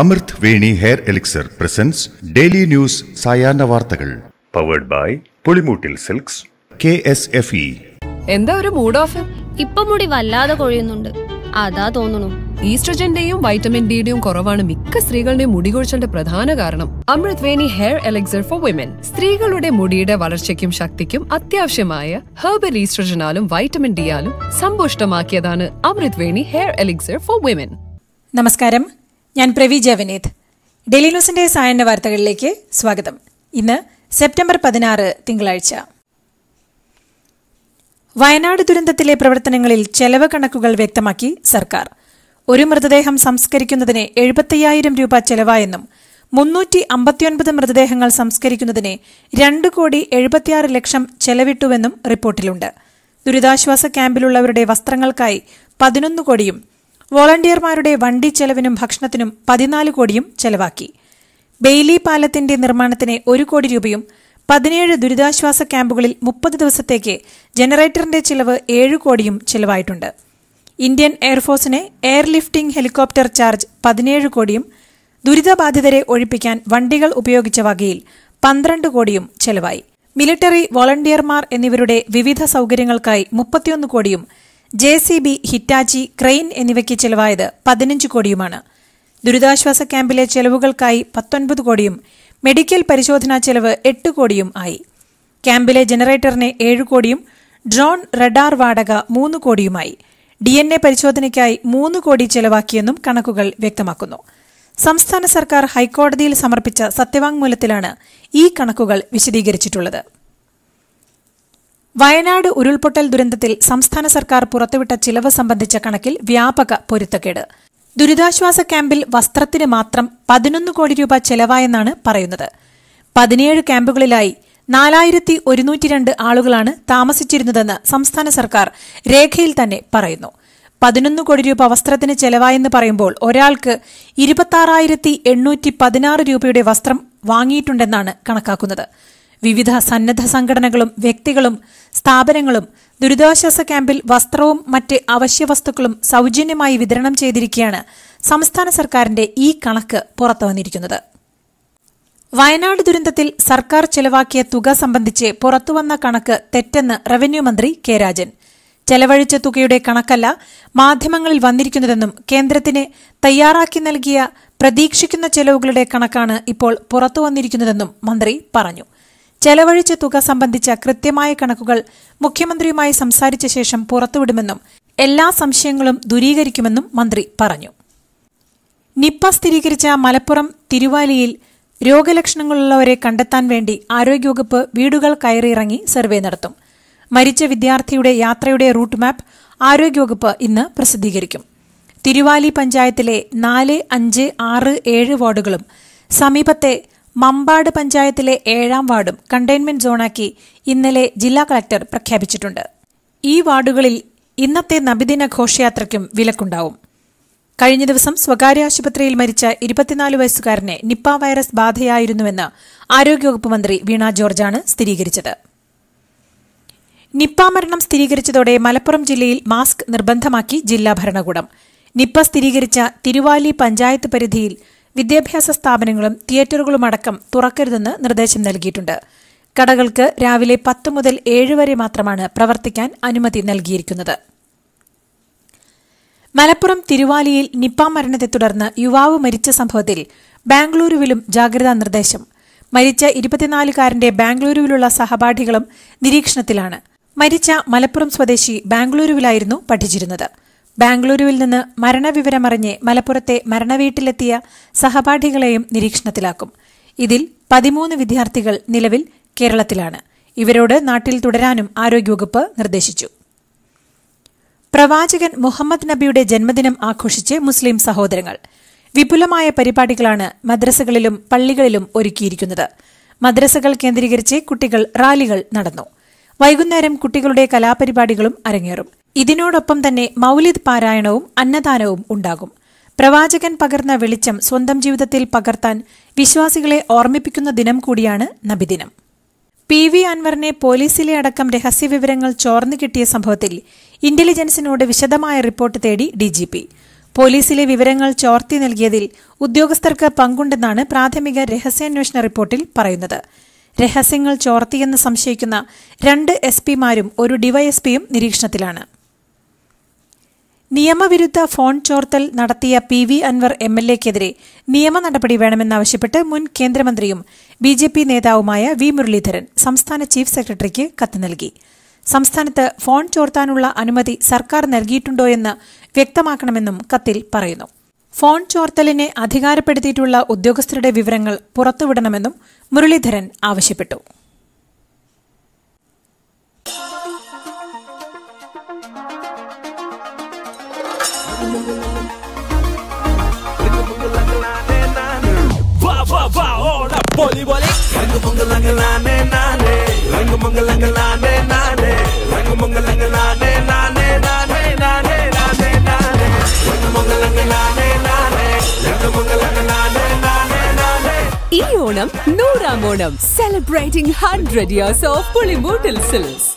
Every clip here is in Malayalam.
അമൃത് Veni hair elixir presents daily news സായാഹ്ന വാർത്തകൾ powered by Pulimoottil silks K S F E എന്താ ഒരു മൂഡ് ഓഫ് ഇപ്പൊ മുടി വല്ലാതെ കൊഴിയുന്നുണ്ട് അതാ തോന്നുന്നു ഈസ്ട്രജന്റെയും വൈറ്റമിൻ ഡിയുടെയും കുറവാണ് മിക്ക സ്ത്രീകളുടെയും മുടി കൊഴിച്ചലിന്റെ പ്രധാന കാരണം അമൃത് Veni hair elixir for women സ്ത്രീകളുടെ മുടിയുടെ വളർച്ചയ്ക്കും ശക്തിക്കും അത്യാവശ്യമായ herbal ഈസ്ട്രജനാലും vitamin ഡിയാലും സമ്പുഷ്ടമാക്കിയതാണ് Amrit Veni hair elixir for women നമസ്കാരം ഞാൻ പ്രവി ജവനീത് ഡെയിലി ന്യൂസിന്റെ സായന്ന വാർത്തകളിലേക്ക് സ്വാഗതം ഇന്ന് സെപ്റ്റംബർ പതിനാറ് തിങ്കളാഴ്ച വയനാട് ദുരന്തത്തിലെ പ്രവർത്തനങ്ങളിൽ ചെലവ് കണക്കുകൾ വ്യക്തമാക്കി സർക്കാർ ഒരു മൃതദേഹം സംസ്കരിക്കുന്നതിന് എഴുപത്തയ്യായിരം രൂപ ചെലവായെന്നും മുന്നൂറ്റി അമ്പത്തിയൊൻപത് മൃതദേഹങ്ങൾ സംസ്കരിക്കുന്നതിന് രണ്ട് കോടി എഴുപത്തിയാറ് ലക്ഷം ചെലവിട്ടുവെന്നും റിപ്പോർട്ടിലുണ്ട് ദുരിതാശ്വാസ ക്യാമ്പിലുള്ളവരുടെ വസ്ത്രങ്ങൾക്കായി പതിനൊന്ന് കോടിയും വോളണ്ടിയർമാരുടെ വണ്ടി ചെലവിനും ഭക്ഷണത്തിനും പതിനാല് കോടിയും ചെലവാക്കി ബെയ്ലി പാലത്തിന്റെ നിർമ്മാണത്തിന് ഒരു കോടി രൂപയും പതിനേഴ് ദുരിതാശ്വാസ ക്യാമ്പുകളിൽ മുപ്പത് ദിവസത്തേക്ക് ജനറേറ്ററിന്റെ ചിലവ് ഏഴ് കോടിയും ചെലവായിട്ടുണ്ട് ഇന്ത്യൻ എയർഫോഴ്സിന് എയർലിഫ്റ്റിംഗ് ഹെലികോപ്റ്റർ ചാർജ് പതിനേഴ് കോടിയും ദുരിതബാധിതരെ ഒഴിപ്പിക്കാൻ വണ്ടികൾ ഉപയോഗിച്ച വകയിൽ പന്ത്രണ്ട് കോടിയും ചെലവായി മിലിറ്ററി വോളണ്ടിയർമാർ എന്നിവരുടെ വിവിധ സൌകര്യങ്ങൾക്കായി മുപ്പത്തിയൊന്ന് കോടിയും J C B Hitachi crane എന്നിവയ്ക്ക് ചെലവായത് പതിനഞ്ച് കോടിയുമാണ് ദുരിതാശ്വാസ ക്യാമ്പിലെ ചെലവുകൾക്കായി പത്തൊൻപത് കോടിയും മെഡിക്കൽ പരിശോധനാ ചെലവ് എട്ട് കോടിയും ആയി ക്യാമ്പിലെ ജനറേറ്ററിന് ഏഴ് കോടിയും ഡ്രോൺ റഡാർ വാടക മൂന്ന് കോടിയുമായി ഡി എൻ എ പരിശോധനയ്ക്കായി മൂന്ന് കോടി ചെലവാക്കിയെന്നും കണക്കുകൾ വ്യക്തമാക്കുന്നു സംസ്ഥാന സർക്കാർ ഹൈക്കോടതിയിൽ സമർപ്പിച്ച സത്യവാങ്മൂലത്തിലാണ് ഈ കണക്കുകൾ വിശദീകരിച്ചിട്ടുള്ളത് വയനാട് ഉരുൾപൊട്ടൽ ദുരന്തത്തിൽ സംസ്ഥാന സർക്കാർ പുറത്തുവിട്ട ചിലവ് സംബന്ധിച്ച കണക്കിൽ വ്യാപക പൊരുത്തക്കേട് ദുരിതാശ്വാസ ക്യാമ്പിൽ വസ്ത്രത്തിന് മാത്രം പതിനൊന്ന് കോടി രൂപ ചെലവായെന്നാണ് പറയുന്നത് പതിനേഴ് ക്യാമ്പുകളിലായി നാലായിരത്തി ഒരുന്നൂറ്റി രണ്ട് ആളുകളാണ് താമസിച്ചിരുന്നതെന്ന് സംസ്ഥാന സർക്കാർ രേഖയിൽ തന്നെ പറയുന്നു പതിനൊന്ന് കോടി രൂപ വസ്ത്രത്തിന് ചെലവായെന്ന് പറയുമ്പോൾ ഒരാൾക്ക് ഇരുപത്തി ആറായിരത്തി എണ്ണൂറ്റി പതിനാറ് രൂപയുടെ വസ്ത്രം വാങ്ങിയിട്ടുണ്ടെന്നാണ് കണക്കാക്കുന്നത് വിവിധ സന്നദ്ധ സംഘടനകളും വ്യക്തികളും സ്ഥാപനങ്ങളും ദുരിതാശ്വാസ ക്യാമ്പിൽ വസ്ത്രവും മറ്റ് അവശ്യ വസ്തുക്കളും സൗജന്യമായി വിതരണം ചെയ്തിരിക്കുകയാണ് സംസ്ഥാന സർക്കാരിന്റെ ഈ കണക്ക് പുറത്തുവന്നിരിക്കുന്നത് വയനാട് ദുരന്തത്തിൽ സർക്കാർ ചെലവാക്കിയ തുക സംബന്ധിച്ച് പുറത്തുവന്ന കണക്ക് തെറ്റെന്ന് റവന്യൂ മന്ത്രി കെ രാജൻ ചെലവഴിച്ച തുകയുടെ കണക്കല്ല മാധ്യമങ്ങളിൽ വന്നിരിക്കുന്നതെന്നും കേന്ദ്രത്തിന് തയ്യാറാക്കി നൽകിയ പ്രതീക്ഷിക്കുന്ന ചെലവുകളുടെ കണക്കാണ് ഇപ്പോൾ പുറത്തുവന്നിരിക്കുന്നതെന്നും മന്ത്രി പറഞ്ഞു ചെലവഴിച്ച തുക സംബന്ധിച്ച കൃത്യമായ കണക്കുകൾ മുഖ്യമന്ത്രിയുമായി സംസാരിച്ച ശേഷം പുറത്തുവിടുമെന്നും എല്ലാ സംശയങ്ങളും ദൂരീകരിക്കുമെന്നും മന്ത്രി പറഞ്ഞു നിപ്പ സ്ഥിരീകരിച്ച മലപ്പുറം തിരുവാലിയിൽ രോഗലക്ഷണങ്ങളുള്ളവരെ കണ്ടെത്താൻ വേണ്ടി ആരോഗ്യവകുപ്പ് വീടുകൾ കയറിയിറങ്ങി സർവേ നടത്തും മരിച്ച വിദ്യാർത്ഥിയുടെ യാത്രയുടെ റൂട്ട് മാപ്പ് ആരോഗ്യവകുപ്പ് ഇന്ന് പ്രസിദ്ധീകരിക്കും തിരുവാലി പഞ്ചായത്തിലെ നാല് അഞ്ച് ആറ് ഏഴ് വാർഡുകളും സമീപത്തെ മമ്പാട് പഞ്ചായത്തിലെ ഏഴാം വാർഡും കണ്ടെയ്ൻമെന്റ് സോണാക്കി ഇന്നലെ ജില്ലാ കളക്ടർ പ്രഖ്യാപിച്ചിട്ടുണ്ട് ഈ വാർഡുകളിൽ ഇന്നത്തെ നബിദിന ഘോഷയാത്രയ്ക്കും വിലക്കുണ്ടാവും കഴിഞ്ഞ ദിവസം സ്വകാര്യ ആശുപത്രിയിൽ മരിച്ച ഇരുപത്തിനാല് വയസ്സുകാരനെ നിപ്പ വൈറസ് ബാധയായിരുന്നുവെന്ന് ആരോഗ്യവകുപ്പ് മന്ത്രി വീണ ജോർജാണ് സ്ഥിരീകരിച്ചത് നിപ്പ മരണം സ്ഥിരീകരിച്ചതോടെ മലപ്പുറം ജില്ലയിൽ മാസ്ക് നിർബന്ധമാക്കി ജില്ലാ ഭരണകൂടം നിപ്പ സ്ഥിരീകരിച്ച തിരുവാലി പഞ്ചായത്ത് പരിധിയിൽ വിദ്യാഭ്യാസ സ്ഥാപനങ്ങളും തിയേറ്ററുകളുമടക്കം തുറക്കരുതെന്ന് നിർദ്ദേശം നൽകിയിട്ടുണ്ട് കടകൾക്ക് രാവിലെ പത്ത് മുതൽ ഏഴ് വരെ മാത്രമാണ് പ്രവർത്തിക്കാൻ അനുമതി നൽകിയിരിക്കുന്നത് മലപ്പുറം തിരുവാലിയിൽ നിപ്പ മരണത്തെ തുടർന്ന് യുവാവ് മരിച്ച സംഭവത്തിൽ ബാംഗ്ലൂരുവിലും ജാഗ്രതാ നിർദ്ദേശം മരിച്ച ഇരുപത്തിനാലുകാരന്റെ ബാംഗ്ലൂരുവിലുള്ള സഹപാഠികളും നിരീക്ഷണത്തിലാണ് മരിച്ച മലപ്പുറം സ്വദേശി ബാംഗ്ലൂരുവിലായിരുന്നു പഠിച്ചിരുന്നത് ബാംഗ്ലൂരുവിൽ നിന്ന് മരണവിവരമറിഞ്ഞ് മലപ്പുറത്തെ മരണവീട്ടിലെത്തിയ സഹപാഠികളെയും നിരീക്ഷണത്തിലാക്കും ഇതിൽ പതിമൂന്ന് വിദ്യാർത്ഥികൾ നിലവിൽ കേരളത്തിലാണ് ഇവരോട് നാട്ടിൽ തുടരാനും ആരോഗ്യവകുപ്പ് നിർദ്ദേശിച്ചു പ്രവാചകൻ മുഹമ്മദ് നബിയുടെ ജന്മദിനം ആഘോഷിച്ച് മുസ്ലിം സഹോദരങ്ങൾ വിപുലമായ പരിപാടികളാണ് മദ്രസകളിലും പള്ളികളിലും ഒരുക്കിയിരിക്കുന്നത് മദ്രസകൾ കേന്ദ്രീകരിച്ച് കുട്ടികൾ റാലികൾ നടന്നു വൈകുന്നേരം കുട്ടികളുടെ കലാപരിപാടികളും അരങ്ങേറും ഇതിനോടൊപ്പം തന്നെ മൗലിദ് പാരായണവും അന്നദാനവും ഉണ്ടാകും പ്രവാചകൻ പകർന്ന വെളിച്ചം സ്വന്തം ജീവിതത്തിൽ പകർത്താൻ വിശ്വാസികളെ ഓർമ്മിപ്പിക്കുന്ന ദിനം കൂടിയാണ് നബിദിനം പി വി അൻവറിനെ പോലീസിലെ അടക്കം രഹസ്യവിവരങ്ങൾ ചോർന്നു കിട്ടിയ സംഭവത്തിൽ ഇന്റലിജൻസിനോട് വിശദമായ റിപ്പോർട്ട് തേടി ഡിജിപി പോലീസിലെ വിവരങ്ങൾ ചോർത്തി നൽകിയതിൽ ഉദ്യോഗസ്ഥർക്ക് പങ്കുണ്ടെന്നാണ് പ്രാഥമിക രഹസ്യാന്വേഷണ റിപ്പോർട്ടിൽ പറയുന്നത് രഹസ്യങ്ങൾ ചോർത്തിയെന്ന് സംശയിക്കുന്ന രണ്ട് എസ് പിമാരും ഒരു ഡിവൈഎസ്പിയും നിരീക്ഷണത്തിലാണ് നിയമവിരുദ്ധ ഫോൺ ചോർത്തൽ നടത്തിയ പി വി അൻവർ എം എൽ എക്കെതിരെ നിയമ നടപടി വേണമെന്നാവശ്യപ്പെട്ട് മുൻ കേന്ദ്രമന്ത്രിയും ബി ജെ പി നേതാവുമായ വി മുരളീധരൻ സംസ്ഥാന ചീഫ് സെക്രട്ടറിക്ക് കത്ത് നൽകി സംസ്ഥാനത്ത് ഫോൺ ചോർത്താനുള്ള അനുമതി സർക്കാർ നൽകിയിട്ടുണ്ടോയെന്ന് വ്യക്തമാക്കണമെന്നും കത്തിൽ പറയുന്നു ഫോൺ ചോർത്തലിനെ അധികാരപ്പെടുത്തിയിട്ടുള്ള ഉദ്യോഗസ്ഥരുടെ വിവരങ്ങൾ പുറത്തുവിടണമെന്നും മുരളീധരൻ ആവശ്യപ്പെട്ടു ഓണം നൂറാം Onam celebrating hundred years of Pulimoottil silks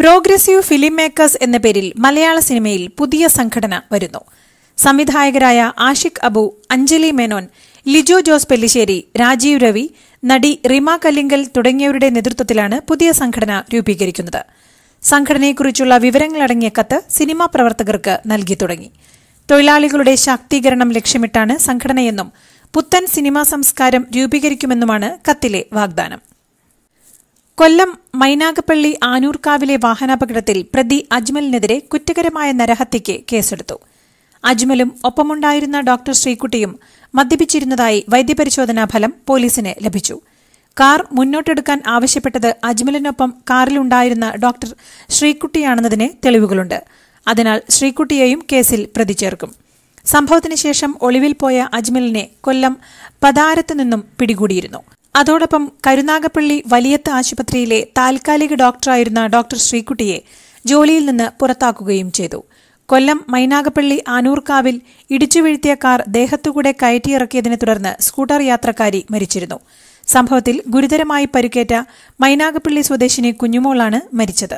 progressive film makers എന്ന പേരിൽ മലയാള സിനിമയിൽ പുതിയ സംഘടന വരുന്നു സംവിധായകരായ ആഷിഖ് അബു അഞ്ജലി മേനോൻ ലിജോ ജോസ് പെല്ലിശ്ശേരി രാജീവ് രവി നടി റിമ കല്ലിങ്കൽ തുടങ്ങിയവരുടെ നേതൃത്വത്തിലാണ് പുതിയ സംഘടന രൂപീകരിക്കുന്നത് സംഘടനയെക്കുറിച്ചുള്ള വിവരങ്ങളടങ്ങിയ കത്ത് സിനിമാ പ്രവർത്തകർക്ക് നൽകി തുടങ്ങി തൊഴിലാളികളുടെ ശാക്തീകരണം ലക്ഷ്യമിട്ടാണ് സംഘടനയെന്നും പുത്തൻ സിനിമാ സംസ്കാരം രൂപീകരിക്കുമെന്നുമാണ് കത്തിലെ വാഗ്ദാനം കൊല്ലം മൈനാഗപ്പള്ളി ആനൂർക്കാവിലെ വാഹനാപകടത്തിൽ പ്രതി അജ്മലിനെതിരെ കുറ്റകരമായ നരഹത്യയ്ക്ക് കേസെടുത്തു അജ്മലും ഒപ്പമുണ്ടായിരുന്ന ഡോക്ടർ ശ്രീകുട്ടിയും മദ്യപിച്ചിരുന്നതായി വൈദ്യപരിശോധനാ ഫലം പോലീസിന് ലഭിച്ചു കാർ മുന്നോട്ടെടുക്കാൻ ആവശ്യപ്പെട്ടത് അജ്മലിനൊപ്പം കാറിലുണ്ടായിരുന്ന ഡോക്ടർ ശ്രീകുട്ടിയാണെന്നതിന് തെളിവുകളുണ്ട് അതിനാൽ ശ്രീകുട്ടിയെയും കേസിൽ പ്രതി ചേർക്കും സംഭവത്തിന് ശേഷം ഒളിവിൽ പോയ അജ്മലിനെ കൊല്ലം പതാരത്ത് നിന്നും പിടികൂടിയിരുന്നു അതോടൊപ്പം കരുനാഗപ്പള്ളി വലിയത്ത് ആശുപത്രിയിലെ താൽക്കാലിക ഡോക്ടറായിരുന്ന ഡോക്ടർ ശ്രീകുട്ടിയെ ജോലിയിൽ നിന്ന് പുറത്താക്കുകയും ചെയ്തു കൊല്ലം മൈനാഗപ്പള്ളി ആനൂർക്കാവിൽ വീഴ്ത്തിയ കാർ ദേഹത്തുകൂടെ കയറ്റിയിറക്കിയതിനെ തുടർന്ന് സ്കൂട്ടർ യാത്രക്കാരി മരിച്ചിരുന്നു സംഭവത്തിൽ ഗുരുതരമായി പരിക്കേറ്റ മൈനാഗപ്പള്ളി സ്വദേശിനി കുഞ്ഞുമോളാണ് മരിച്ചത്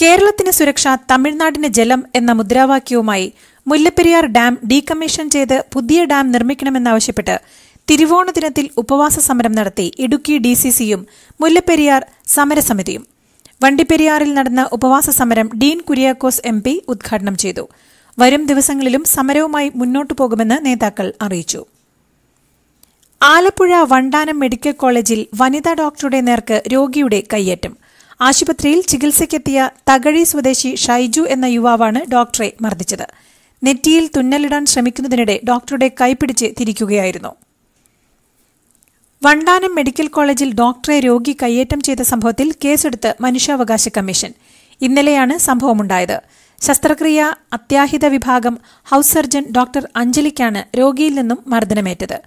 കേരളത്തിന് സുരക്ഷ തമിഴ്നാടിന് ജലം എന്ന മുദ്രാവാക്യവുമായി മുല്ലപ്പെരിയാർ ഡാം ഡീകമ്മീഷൻ ചെയ്ത് പുതിയ ഡാം നിർമ്മിക്കണമെന്നാവശ്യപ്പെട്ട് തിരുവോണ ദിനത്തിൽ ഉപവാസ സമരം നടത്തി ഇടുക്കി ഡി സി സിയും മുല്ലപ്പെരിയാർ സമരസമിതിയും വണ്ടിപ്പെരിയാറിൽ നടന്ന ഉപവാസ സമരം ഡീൻ കുര്യാക്കോസ് എം പി ഉദ്ഘാടനം ചെയ്തു വരും ദിവസങ്ങളിലും സമരവുമായി മുന്നോട്ടു പോകുമെന്ന് നേതാക്കൾ അറിയിച്ചു ആലപ്പുഴ വണ്ടാനം മെഡിക്കൽ കോളേജിൽ വനിതാ ഡോക്ടറുടെ നേർക്ക് രോഗിയുടെ കയ്യേറ്റം ആശുപത്രിയിൽ ചികിത്സയ്ക്കെത്തിയ തകഴി സ്വദേശി ഷൈജു എന്ന യുവാവാണ് ഡോക്ടറെ മർദ്ദിച്ചത് നെറ്റിയിൽ തുന്നലിടാൻ ശ്രമിക്കുന്നതിനിടെ ഡോക്ടറുടെ കൈപിടിച്ച് തിരിക്കുകയായിരുന്നു വണ്ടാനം മെഡിക്കൽ കോളേജിൽ ഡോക്ടറെ രോഗി കയ്യേറ്റം ചെയ്ത സംഭവത്തിൽ കേസെടുത്ത് മനുഷ്യാവകാശ കമ്മീഷൻ ഇന്നലെയാണ് സംഭവമുണ്ടായത് ശസ്ത്രക്രിയ അത്യാഹിത വിഭാഗം ഹൌസ് സർജൻ ഡോക്ടർ അഞ്ജലിക്കാണ് രോഗിയിൽ നിന്നും മർദ്ദനമേറ്റത്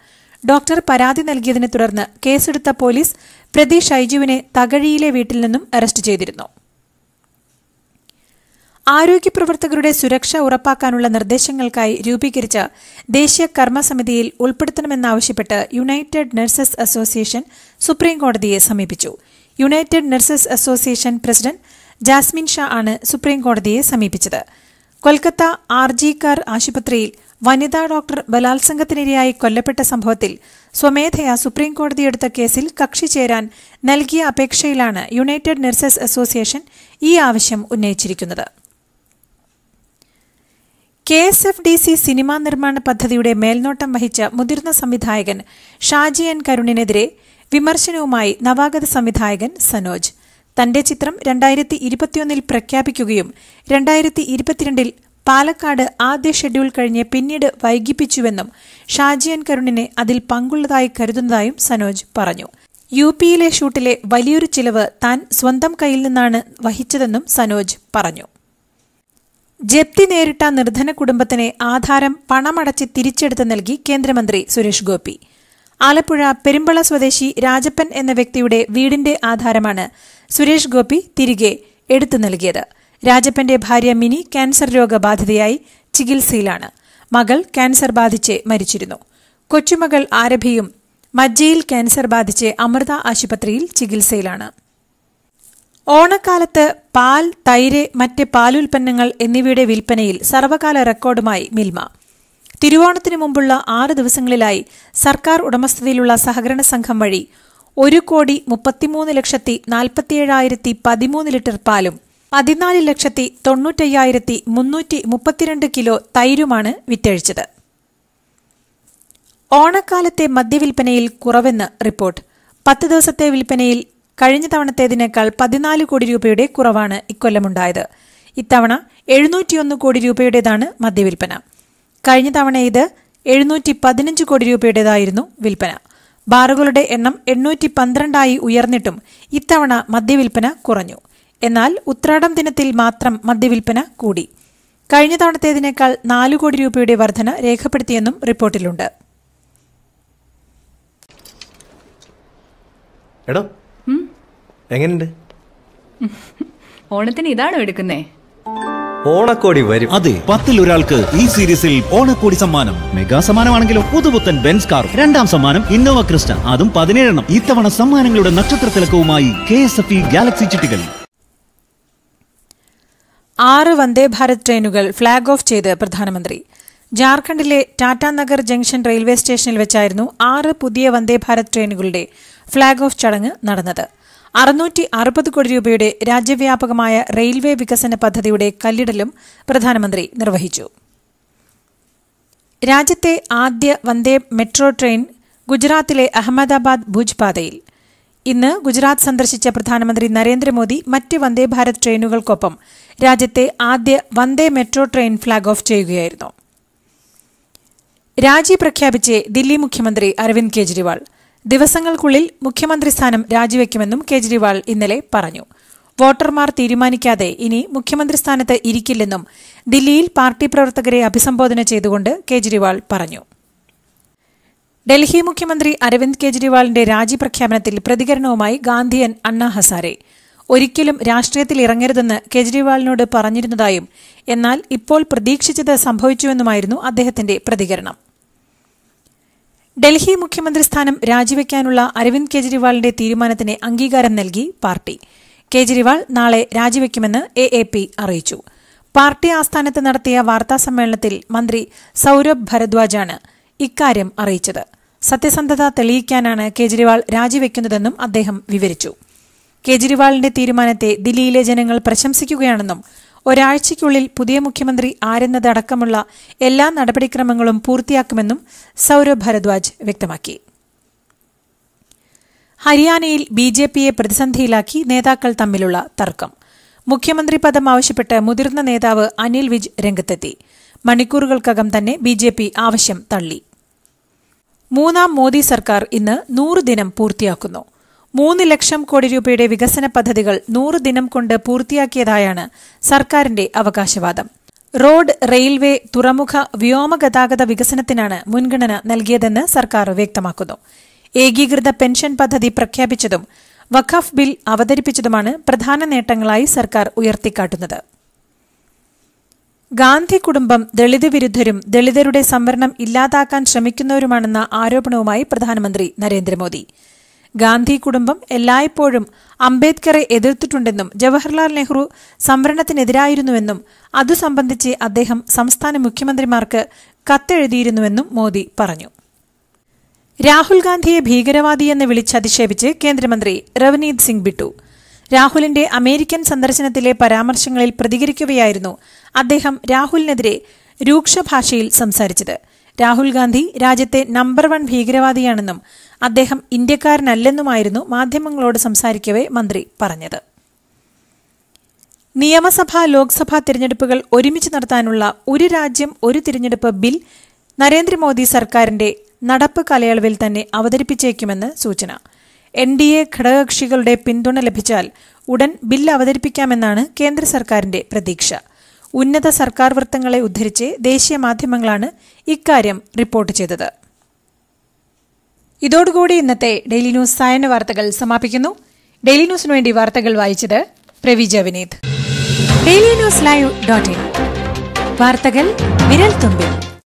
ഡോക്ടർ പരാതി നൽകിയതിനെ തുടർന്ന് കേസെടുത്ത പോലീസ് പ്രതി ഷൈജുവിനെ തകഴിയിലെ വീട്ടിൽ നിന്നും അറസ്റ്റ് ചെയ്തിരുന്നു ആരോഗ്യ പ്രവർത്തകരുടെ സുരക്ഷ ഉറപ്പാക്കാനുള്ള നിർദ്ദേശങ്ങൾക്കായി രൂപീകരിച്ച ദേശീയ കർമ്മസമിതിയിൽ ഉൾപ്പെടുത്തണമെന്നാവശ്യപ്പെട്ട് യുണൈറ്റഡ് നഴ്സസ് അസോസിയേഷൻ സുപ്രീംകോടതിയെ സമീപിച്ചു United Nurses Association president Jasmin Shah ആണ് സുപ്രീംകോടതിയെ സമീപിച്ചത് കൊൽക്കത്ത ആർജിക്കാർ ആശുപത്രിയിൽ വനിതാ ഡോക്ടർ ബലാത്സംഗത്തിനിരയായി കൊല്ലപ്പെട്ട സംഭവത്തിൽ സ്വമേധയാ സുപ്രീംകോടതി എടുത്ത കേസിൽ കക്ഷി ചേരാൻ നൽകിയ അപേക്ഷയിലാണ് യുണൈറ്റഡ് നഴ്സസ് അസോസിയേഷൻ ഈ ആവശ്യം ഉന്നയിച്ചിരിക്കുന്നത് K S F D C cinema നിർമ്മാണ പദ്ധതിയുടെ മേൽനോട്ടം വഹിച്ച മുതിർന്ന സംവിധായകൻ ഷാജി എൻ കരുണിനെതിരെ വിമർശനവുമായി നവാഗത സംവിധായകൻ സനോജ് തന്റെ ചിത്രം രണ്ടായിരത്തി ഇരുപത്തിയൊന്നിൽ പ്രഖ്യാപിക്കുകയും രണ്ടായിരത്തി ഇരുപത്തിരണ്ടിൽ പാലക്കാട് ആദ്യ ഷെഡ്യൂൾ കഴിഞ്ഞ് പിന്നീട് വൈകിപ്പിച്ചുവെന്നും ഷാജിയൻ കരുണിനെ അതിൽ പങ്കുള്ളതായി കരുതുന്നതായും സനോജ് പറഞ്ഞു യു പിയിലെ ഷൂട്ടിലെ വലിയൊരു ചിലവ് താൻ സ്വന്തം കയ്യിൽ നിന്നാണ് വഹിച്ചതെന്നും സനോജ് പറഞ്ഞു ജപ്തി നേരിട്ട നിർധന കുടുംബത്തിന് ആധാരം പണമടച്ച് തിരിച്ചെടുത്ത് നൽകി കേന്ദ്രമന്ത്രി സുരേഷ് ഗോപി ആലപ്പുഴ പെരുമ്പള സ്വദേശി രാജപ്പൻ എന്ന വ്യക്തിയുടെ വീടിന്റെ ആധാരമാണ് സുരേഷ് ഗോപി തിരികെ എടുത്തു നൽകിയത് രാജപ്പന്റെ ഭാര്യ മിനി ക്യാൻസർ രോഗബാധിതയായി ചികിത്സയിലാണ് മകൾ ക്യാൻസർ ബാധിച്ച് മരിച്ചിരുന്നു കൊച്ചുമകൾ ആരഭിയും മജ്ജയിൽ ക്യാൻസർ ബാധിച്ച് അമൃത ആശുപത്രിയിൽ ചികിത്സയിലാണ് ഓണക്കാലത്ത് പാൽ തൈര് മറ്റ് പാലുൽപ്പന്നങ്ങൾ എന്നിവയുടെ വിൽപ്പനയിൽ സർവകാല റെക്കോർഡുമായി മിൽമ തിരുവോണത്തിനു മുമ്പുള്ള ആറ് ദിവസങ്ങളിലായി സർക്കാർ ഉടമസ്ഥതയിലുള്ള സഹകരണ സംഘം വഴി ഒരു കോടി മുപ്പത്തിമൂന്ന് ലക്ഷത്തി നാൽപ്പത്തിയേഴായിരത്തി പതിമൂന്ന് ലിറ്റർ പാലും പതിനാല് ലക്ഷത്തി തൊണ്ണൂറ്റയ്യായിരത്തി മുന്നൂറ്റി മുപ്പത്തിരണ്ട് കിലോ തൈരുമാണ് വിറ്റഴിച്ചത് ഓണക്കാലത്തെ മദ്യവിൽപ്പനയിൽ കുറവെന്ന് റിപ്പോർട്ട് പത്ത് ദിവസത്തെ വിൽപ്പനയിൽ കഴിഞ്ഞ തവണത്തേതിനേക്കാൾ പതിനാല് കോടി രൂപയുടെ കുറവാണ് ഇക്കൊല്ലമുണ്ടായത് ഇത്തവണ എഴുന്നൂറ്റിയൊന്ന് കോടി രൂപയുടേതാണ് മദ്യവിൽപ്പന കഴിഞ്ഞ തവണ ഇത് എഴുന്നൂറ്റി പതിനഞ്ച് കോടി രൂപയുടേതായിരുന്നു വിൽപ്പന ബാറുകളുടെ എണ്ണം എണ്ണൂറ്റി പന്ത്രണ്ടായി ഉയർന്നിട്ടും ഇത്തവണ മദ്യവിൽപ്പന കുറഞ്ഞു എന്നാൽ ഉത്രാടം ദിനത്തിൽ മാത്രം മദ്യവിൽപ്പന കൂടി കഴിഞ്ഞ തവണത്തേതിനേക്കാൾ നാലു കോടി രൂപയുടെ വർധന രേഖപ്പെടുത്തിയെന്നും റിപ്പോർട്ടിലുണ്ട് എടോ എങ്ങനെയുണ്ട് ഓണത്തിന് ഇതാണോ എടുക്കുന്നേ ഓണക്കോടി വരും അതെ പത്തിൽ ഒരാൾക്ക് ഈ സീരീസിൽ ഓണക്കോടി സമ്മാനം മെഗാ സമ്മാനമാണെങ്കിലും പുതുപുത്തൻ ബെൻസ് കാർ രണ്ടാം സമ്മാനം ഇന്നോവ ക്രിസ്റ്റ അതും പതിനേഴെണ്ണം ഇത്തവണ സമ്മാനങ്ങളുടെ നക്ഷത്ര തിലക്കവുമായി കെ എസ് എഫ് ഗാലക്സി ചിട്ടികൾ ആറ് വന്ദേ ഭാരത് ട്രെയിനുകൾ ഫ്ളാഗ് ഓഫ് ചെയ്ത് പ്രധാനമന്ത്രി ജാർഖണ്ഡിലെ ടാറ്റാനഗർ ജംഗ്ഷൻ റെയിൽവേ സ്റ്റേഷനിൽ വെച്ചായിരുന്നു ആറ് പുതിയ വന്ദേ ഭാരത് ട്രെയിനുകളുടെ ഫ്ളാഗ് ഓഫ് ചടങ്ങ് നടന്നത് അറുന്നൂറ്റി അറുപത് കോടി രൂപയുടെ രാജ്യവ്യാപകമായ റെയിൽവേ വികസന പദ്ധതിയുടെ കല്ലിടലും പ്രധാനമന്ത്രി നിർവഹിച്ചു രാജ്യത്തെ ആദ്യ വന്ദേ മെട്രോ ട്രെയിൻ ഗുജറാത്തിലെ അഹമ്മദാബാദ് ഭുജ് പാതയിൽ ഇന്ന് ഗുജറാത്ത് സന്ദർശിച്ച പ്രധാനമന്ത്രി നരേന്ദ്രമോദി മറ്റ് വന്ദേ ഭാരത് ട്രെയിനുകൾക്കൊപ്പം രാജ്യത്തെ ആദ്യ Vande metro train flag off ചെയ്യുകയായിരുന്നു രാജി പ്രഖ്യാപിച്ച് ദില്ലി മുഖ്യമന്ത്രി അരവിന്ദ് കെജ്രിവാൾ ദിവസങ്ങൾക്കുള്ളിൽ മുഖ്യമന്ത്രി സ്ഥാനം രാജിവെക്കുമെന്നും കെജ്രിവാൾ ഇന്നലെ പറഞ്ഞു വോട്ടർമാർ തീരുമാനിക്കാതെ ഇനി മുഖ്യമന്ത്രി സ്ഥാനത്ത് ഇരിക്കില്ലെന്നും ദില്ലിയിൽ പാർട്ടി പ്രവർത്തകരെ അഭിസംബോധന ചെയ്തുകൊണ്ട് കെജ്രിവാൾ പറഞ്ഞു ഡൽഹി മുഖ്യമന്ത്രി അരവിന്ദ് കെജ്രിവാളിന്റെ രാജി പ്രഖ്യാപനത്തിൽ പ്രതികരണവുമായി ഗാന്ധിയൻ അണ്ണാ ഹസാരെ ഒരിക്കലും രാഷ്ട്രീയത്തിൽ ഇറങ്ങരുതെന്ന് കെജ്രിവാളിനോട് പറഞ്ഞിരുന്നതായും എന്നാൽ ഇപ്പോൾ പ്രതീക്ഷിച്ചത് സംഭവിച്ചുവെന്നുമായിരുന്നു അദ്ദേഹത്തിന്റെ പ്രതികരണം ഡൽഹി മുഖ്യമന്ത്രി സ്ഥാനം രാജിവെക്കാനുള്ള അരവിന്ദ് കെജ്രിവാളിന്റെ തീരുമാനത്തിന് അംഗീകാരം നൽകി പാർട്ടി കെജ്രിവാൾ നാളെ രാജിവെക്കുമെന്ന് എ എ പി അറിയിച്ചു പാർട്ടി ആസ്ഥാനത്ത് നടത്തിയ വാർത്താസമ്മേളനത്തിൽ മന്ത്രി സൌരഭ് ഭരദ്വാജാണ് ആണ് ഇക്കാര്യം അറിയിച്ചത് സത്യസന്ധത തെളിയിക്കാനാണ് കേജ്രിവാൾ രാജിവെക്കുന്നതെന്നും അദ്ദേഹം വിവരിച്ചു കേജ്രിവാളിന്റെ തീരുമാനത്തെ ദില്ലിയിലെ ജനങ്ങൾ പ്രശംസിക്കുകയാണെന്നും ഒരാഴ്ചയ്ക്കുള്ളിൽ പുതിയ മുഖ്യമന്ത്രി ആരെന്നതടക്കമുള്ള എല്ലാ നടപടിക്രമങ്ങളും പൂർത്തിയാക്കുമെന്നും സൌരഭ് ഭരദ്വാജ് വ്യക്തമാക്കി ഹരിയാനയിൽ ബി ജെ പിയെ പ്രതിസന്ധിയിലാക്കി നേതാക്കൾ തമ്മിലുള്ള തർക്കം മുഖ്യമന്ത്രി പദം ആവശ്യപ്പെട്ട് മുതിർന്ന നേതാവ് അനിൽ വിജ് രംഗത്തെത്തി മണിക്കൂറുകൾക്കകം തന്നെ ബി ആവശ്യം തള്ളി മൂന്നാം മോദി സർക്കാർ ഇന്ന് നൂറ് ദിനം പൂർത്തിയാക്കുന്നു മൂന്ന് ലക്ഷം കോടി രൂപയുടെ വികസന പദ്ധതികൾ നൂറ് ദിനം കൊണ്ട് പൂർത്തിയാക്കിയതായാണ് സർക്കാരിന്റെ അവകാശവാദം റോഡ് റെയിൽവേ തുറമുഖ വ്യോമഗതാഗത വികസനത്തിനാണ് മുൻഗണന നൽകിയതെന്ന് സർക്കാർ വ്യക്തമാക്കുന്നു ഏകീകൃത പെൻഷൻ പദ്ധതി പ്രഖ്യാപിച്ചതും വഖഫ് ബിൽ അവതരിപ്പിച്ചതുമാണ് പ്രധാന നേട്ടങ്ങളായി സർക്കാർ ഉയർത്തിക്കാട്ടുന്നത് ഗാന്ധി കുടുംബം ദളിത് വിരുദ്ധരും ദളിതരുടെ സംവരണം ഇല്ലാതാക്കാൻ ശ്രമിക്കുന്നവരുമാണെന്ന ആരോപണവുമായി പ്രധാനമന്ത്രി നരേന്ദ്രമോദി ഗാന്ധി കുടുംബം എല്ലായ്പ്പോഴും അംബേദ്കറെ എതിർത്തിട്ടുണ്ടെന്നും ജവഹർലാൽ നെഹ്റു സംവരണത്തിനെതിരായിരുന്നുവെന്നും അതു സംബന്ധിച്ച് അദ്ദേഹം സംസ്ഥാന മുഖ്യമന്ത്രിമാർക്ക് കത്തെഴുതിയിരുന്നുവെന്നും മോദി പറഞ്ഞു രാഹുൽ ഗാന്ധിയെ ഭീകരവാദിയെന്ന് വിളിച്ചധിക്ഷേപിച്ച് കേന്ദ്രമന്ത്രി റവനീത് സിംഗ് ബിട്ടു രാഹുലിന്റെ അമേരിക്കൻ സന്ദർശനത്തിലെ പരാമർശങ്ങളിൽ പ്രതികരിക്കുകയായിരുന്നു അദ്ദേഹം രാഹുലിനെതിരെ രൂക്ഷ ഭാഷയിൽ സംസാരിച്ചത് രാഹുൽ ഗാന്ധി രാജ്യത്തെ നമ്പർ വൺ ഭീകരവാദിയാണെന്നും അദ്ദേഹം ഇന്ത്യക്കാരനല്ലെന്നുമായിരുന്നു മാധ്യമങ്ങളോട് സംസാരിക്കവേ മന്ത്രി പറഞ്ഞത് നിയമസഭാ ലോക്സഭാ തിരഞ്ഞെടുപ്പുകൾ ഒരുമിച്ച് നടത്താനുള്ള ഒരു രാജ്യം ഒരു തിരഞ്ഞെടുപ്പ് ബിൽ നരേന്ദ്രമോദി സർക്കാരിന്റെ നടപ്പ് കാലയളവിൽ തന്നെ അവതരിപ്പിച്ചേക്കുമെന്ന് സൂചന എൻ ഡി എ ഘടകകക്ഷികളുടെ പിന്തുണ ലഭിച്ചാൽ ഉടൻ ബിൽ അവതരിപ്പിക്കാമെന്നാണ് കേന്ദ്ര സർക്കാരിന്റെ പ്രതീക്ഷ ഉന്നത സർക്കാർ വൃത്തങ്ങളെ ഉദ്ധരിച്ച് ദേശീയ മാധ്യമങ്ങളാണ് ഇക്കാര്യം റിപ്പോർട്ട് ചെയ്തത് ഇതോടുകൂടി ഇന്നത്തെ ഡെയിലി ന്യൂസ് സായന വാർത്തകൾ സമാപിക്കുന്നു ഡെയിലി ന്യൂസിനു വേണ്ടി വാർത്തകൾ വായിച്ചത് Pravija Vineeth daily news live dot in വാർത്തകൾ വിരൽ തുമ്പിൽ